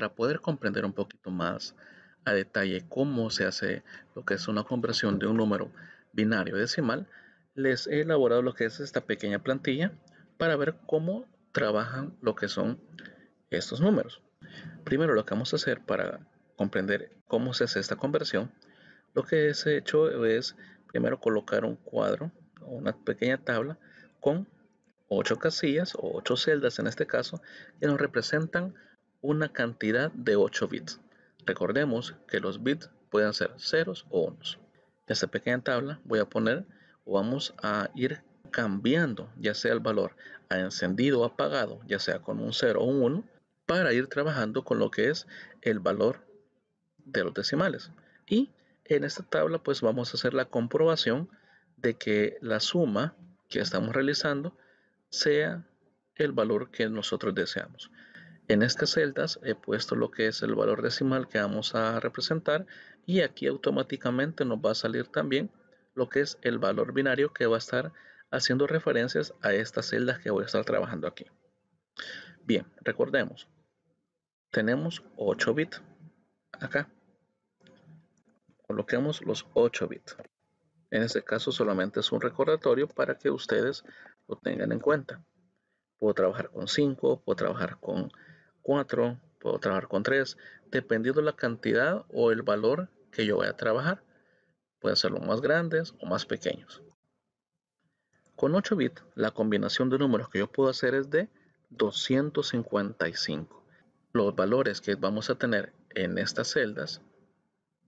para poder comprender un poquito más a detalle cómo se hace lo que es una conversión de un número binario decimal, les he elaborado lo que es esta pequeña plantilla para ver cómo trabajan lo que son estos números. Primero lo que vamos a hacer para comprender cómo se hace esta conversión, lo que he hecho es primero colocar un cuadro o una pequeña tabla con ocho casillas o ocho celdas en este caso que nos representan una cantidad de 8 bits. Recordemos que los bits pueden ser ceros o unos. En esta pequeña tabla voy a poner o vamos a ir cambiando ya sea el valor a encendido o apagado, ya sea con un 0 o un 1, para ir trabajando con lo que es el valor de los decimales. Y en esta tabla pues vamos a hacer la comprobación de que la suma que estamos realizando sea el valor que nosotros deseamos. En estas celdas he puesto lo que es el valor decimal que vamos a representar y aquí automáticamente nos va a salir también lo que es el valor binario que va a estar haciendo referencias a estas celdas que voy a estar trabajando aquí. Bien, recordemos, tenemos 8 bits acá. Coloquemos los 8 bits. En este caso solamente es un recordatorio para que ustedes lo tengan en cuenta. Puedo trabajar con 5, puedo trabajar con 4, puedo trabajar con 3, dependiendo la cantidad o el valor que yo vaya a trabajar. Pueden hacerlo más grandes o más pequeños. Con 8 bits, la combinación de números que yo puedo hacer es de 255. Los valores que vamos a tener en estas celdas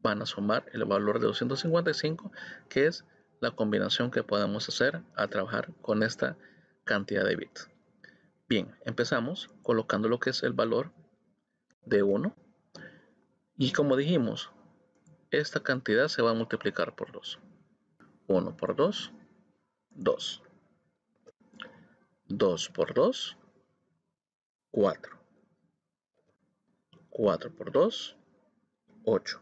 van a sumar el valor de 255, que es la combinación que podemos hacer a trabajar con esta cantidad de bits. Bien, empezamos colocando lo que es el valor de 1. Y como dijimos, esta cantidad se va a multiplicar por 2. 1 por 2, 2. 2 por 2, 4. 4 por 2, 8.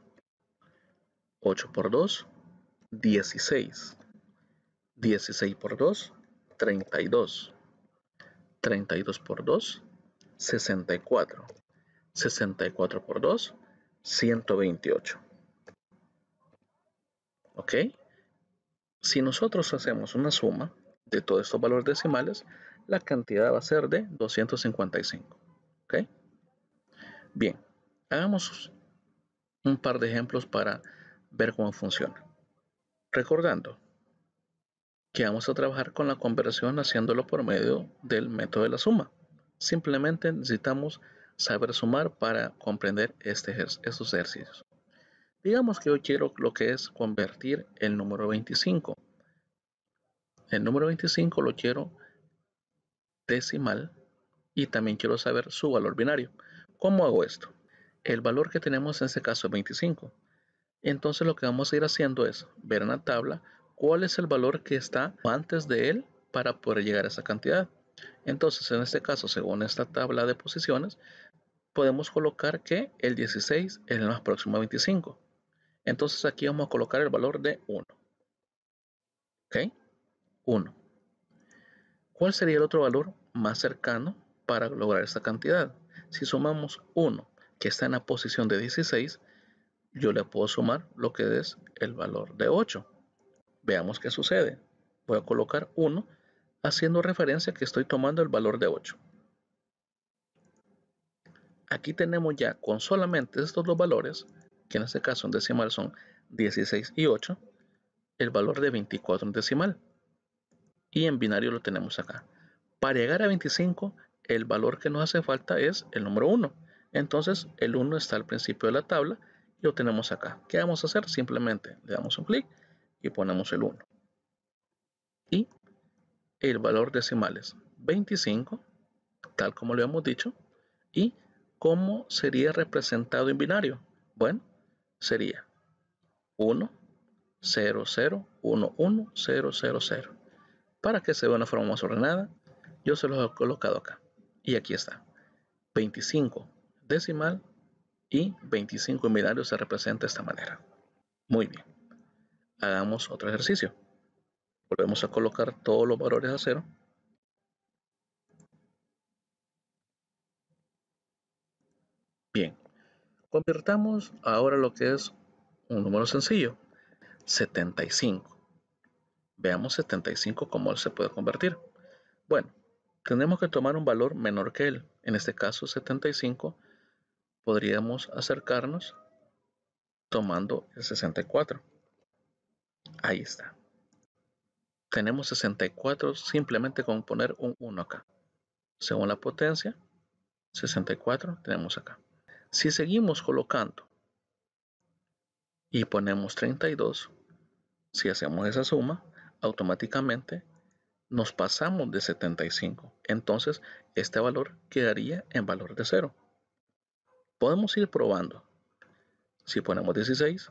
8 por 2, 16. 16 por 2, 32. 32 por 2, 64. 64 por 2, 128. ¿Ok? Si nosotros hacemos una suma de todos estos valores decimales, la cantidad va a ser de 255. ¿Ok? Bien, hagamos un par de ejemplos para ver cómo funciona. Recordando, que vamos a trabajar con la conversión haciéndolo por medio del método de la suma. Simplemente necesitamos saber sumar para comprender este estos ejercicios. Digamos que hoy quiero lo que es convertir el número 25. El número 25 lo quiero decimal y también quiero saber su valor binario. ¿Cómo hago esto? El valor que tenemos en este caso es 25. Entonces lo que vamos a ir haciendo es ver en la tabla cuál es el valor que está antes de él para poder llegar a esa cantidad. Entonces, en este caso, según esta tabla de posiciones, podemos colocar que el 16 es el más próximo a 25. Entonces aquí vamos a colocar el valor de 1. ¿Ok? 1. ¿Cuál sería el otro valor más cercano para lograr esta cantidad? Si sumamos 1, que está en la posición de 16, yo le puedo sumar lo que es el valor de 8. Veamos qué sucede. Voy a colocar 1 haciendo referencia que estoy tomando el valor de 8. Aquí tenemos ya con solamente estos dos valores, que en este caso en decimal son 16 y 8, el valor de 24 en decimal. Y en binario lo tenemos acá. Para llegar a 25, el valor que nos hace falta es el número 1. Entonces el 1 está al principio de la tabla y lo tenemos acá. ¿Qué vamos a hacer? Simplemente le damos un clic y ponemos el 1. Y el valor decimal es 25, tal como lo hemos dicho. ¿Y cómo sería representado en binario? Bueno, sería 1, 0, 0, 1, 1, 0, 0, 0. Para que se vea una forma más ordenada, yo se los he colocado acá. Y aquí está. 25 decimal y 25 en binario se representa de esta manera. Muy bien hagamos otro ejercicio. Volvemos a colocar todos los valores a cero. Bien, convirtamos ahora lo que es un número sencillo, 75. Veamos 75 cómo se puede convertir. Bueno, tenemos que tomar un valor menor que él. En este caso 75, podríamos acercarnos tomando el 64. Ahí está. Tenemos 64 simplemente con poner un 1 acá. Según la potencia, 64 tenemos acá. Si seguimos colocando y ponemos 32, si hacemos esa suma, automáticamente nos pasamos de 75. Entonces, este valor quedaría en valor de 0. Podemos ir probando. Si ponemos 16,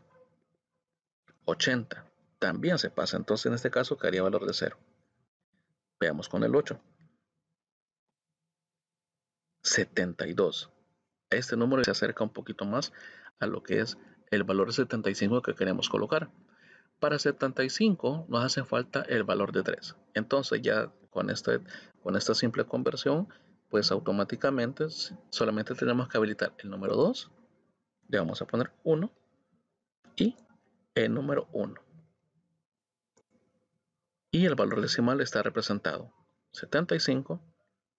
80 también se pasa. Entonces en este caso quedaría valor de 0. Veamos con el 8. 72. Este número se acerca un poquito más a lo que es el valor de 75 que queremos colocar. Para 75 nos hace falta el valor de 3. Entonces ya con, este, con esta simple conversión, pues automáticamente solamente tenemos que habilitar el número 2. Le vamos a poner 1 y el número 1 y el valor decimal está representado 75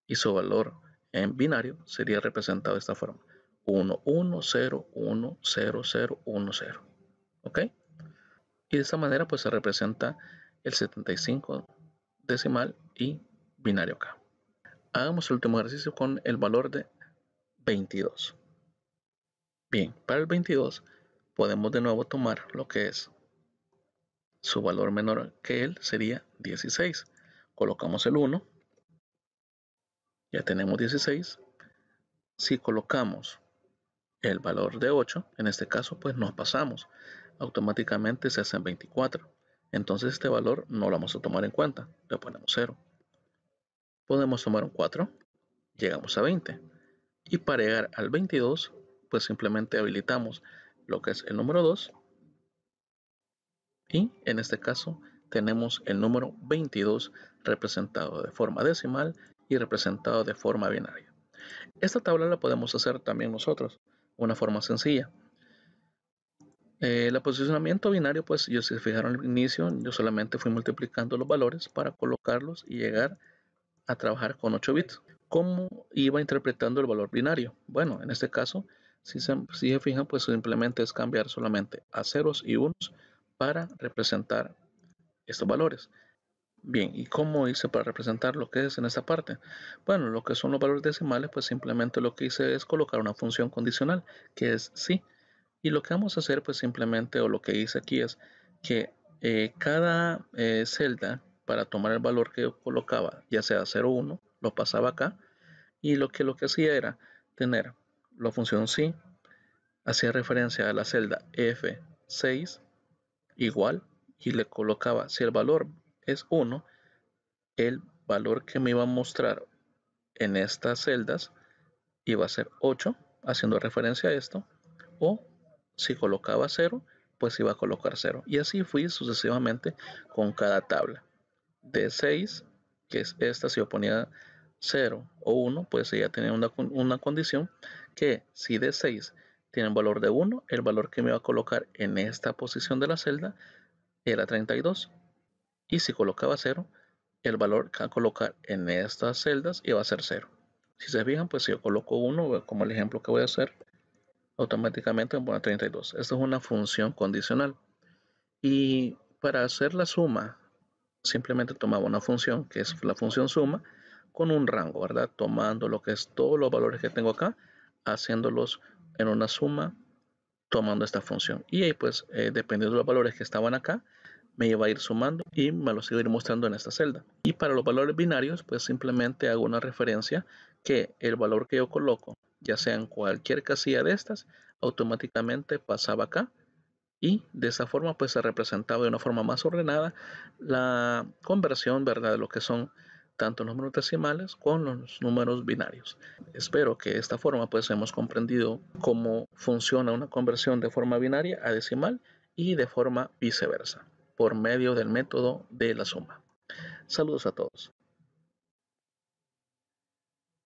y su valor en binario sería representado de esta forma 11010010, ok y de esta manera pues se representa el 75 decimal y binario acá hagamos el último ejercicio con el valor de 22 bien para el 22 podemos de nuevo tomar lo que es su valor menor que él sería 16. Colocamos el 1, ya tenemos 16. Si colocamos el valor de 8, en este caso pues nos pasamos, automáticamente se hacen 24. Entonces este valor no lo vamos a tomar en cuenta, le ponemos 0. Podemos tomar un 4, llegamos a 20. Y para llegar al 22, pues simplemente habilitamos lo que es el número 2 y en este caso tenemos el número 22 representado de forma decimal y representado de forma binaria. Esta tabla la podemos hacer también nosotros, una forma sencilla. Eh, el posicionamiento binario, pues, yo si se fijaron al inicio, yo solamente fui multiplicando los valores para colocarlos y llegar a trabajar con 8 bits. ¿Cómo iba interpretando el valor binario? Bueno, en este caso, si se, si se fijan, pues simplemente es cambiar solamente a ceros y unos para representar estos valores. Bien, ¿y cómo hice para representar lo que es en esta parte? Bueno, lo que son los valores decimales, pues simplemente lo que hice es colocar una función condicional, que es sí. Y lo que vamos a hacer, pues simplemente, o lo que hice aquí es que eh, cada eh, celda, para tomar el valor que yo colocaba, ya sea 0, 1, lo pasaba acá. Y lo que, lo que hacía era tener la función si hacía referencia a la celda F6, igual y le colocaba, si el valor es 1, el valor que me iba a mostrar en estas celdas iba a ser 8, haciendo referencia a esto, o si colocaba 0, pues iba a colocar 0. Y así fui sucesivamente con cada tabla. d 6, que es esta, si yo ponía 0 o 1, pues ella tenía una, condición que si d 6 tienen valor de 1, el valor que me va a colocar en esta posición de la celda era 32. Y si colocaba 0, el valor que va a colocar en estas celdas iba a ser 0. Si se fijan, pues si yo coloco 1, como el ejemplo que voy a hacer, automáticamente me pone 32. esto es una función condicional. Y para hacer la suma, simplemente tomaba una función, que es la función suma, con un rango, ¿verdad? Tomando lo que es todos los valores que tengo acá, haciéndolos en una suma tomando esta función. Y ahí pues, eh, dependiendo de los valores que estaban acá, me iba a ir sumando y me lo a ir mostrando en esta celda. Y para los valores binarios, pues simplemente hago una referencia que el valor que yo coloco, ya sea en cualquier casilla de estas, automáticamente pasaba acá y de esa forma pues se representaba de una forma más ordenada la conversión, ¿verdad? De lo que son tanto los números decimales con los números binarios. Espero que de esta forma pues hemos comprendido cómo funciona una conversión de forma binaria a decimal y de forma viceversa, por medio del método de la suma. Saludos a todos.